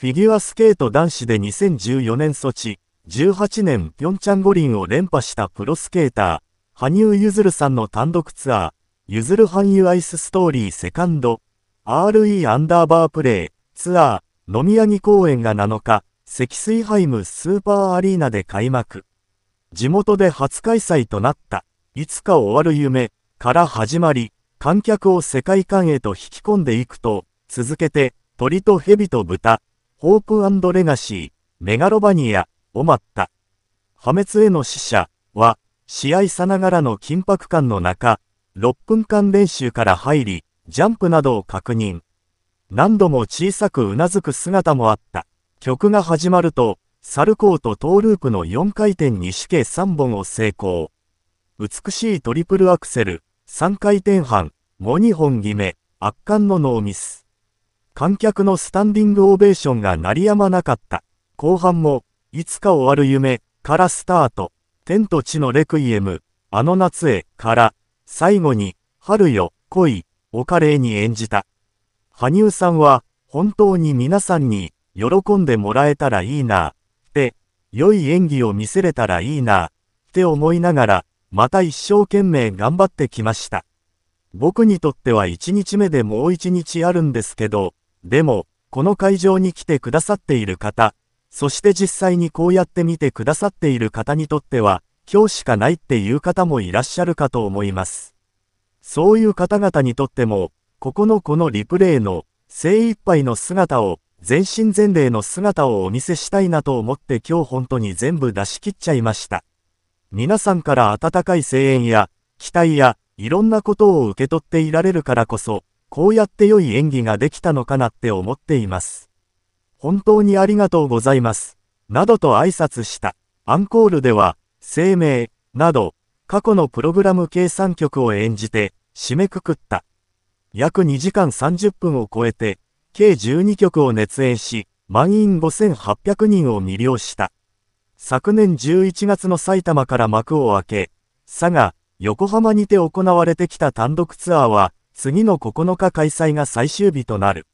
フィギュアスケート男子で2014年ソチ、18年ピョンチャン五輪を連覇したプロスケーター、羽生結弦さんの単独ツアー、ゆずる羽生アイスストーリーセカンド、RE アンダーバープレイ、ツアー、飲み屋に公演が7日、積水ハイムスーパーアリーナで開幕。地元で初開催となった、いつか終わる夢から始まり、観客を世界観へと引き込んでいくと、続けて、鳥と蛇と豚、ホープレガシー、メガロバニア、オマッタ。破滅への死者は、試合さながらの緊迫感の中、6分間練習から入り、ジャンプなどを確認。何度も小さくうなずく姿もあった。曲が始まると、サルコーとトーループの4回転に死刑3本を成功。美しいトリプルアクセル、3回転半、もう2本決め、圧巻のノーミス。観客のスタンディングオベーションが鳴りやまなかった。後半も、いつか終わる夢からスタート、天と地のレクイエム、あの夏へから、最後に、春よ、恋、お華麗に演じた。羽生さんは、本当に皆さんに、喜んでもらえたらいいな、って、良い演技を見せれたらいいな、って思いながら、また一生懸命頑張ってきました。僕にとっては一日目でもう一日あるんですけど、でも、この会場に来てくださっている方、そして実際にこうやって見てくださっている方にとっては、今日しかないっていう方もいらっしゃるかと思います。そういう方々にとっても、ここのこのリプレイの精一杯の姿を、全身全霊の姿をお見せしたいなと思って今日本当に全部出し切っちゃいました。皆さんから温かい声援や、期待や、いろんなことを受け取っていられるからこそ、こうやって良い演技ができたのかなって思っています。本当にありがとうございます。などと挨拶した。アンコールでは、生命、など、過去のプログラム計算曲を演じて、締めくくった。約2時間30分を超えて、計12曲を熱演し、満員5800人を魅了した。昨年11月の埼玉から幕を開け、佐賀、横浜にて行われてきた単独ツアーは、次の9日開催が最終日となる。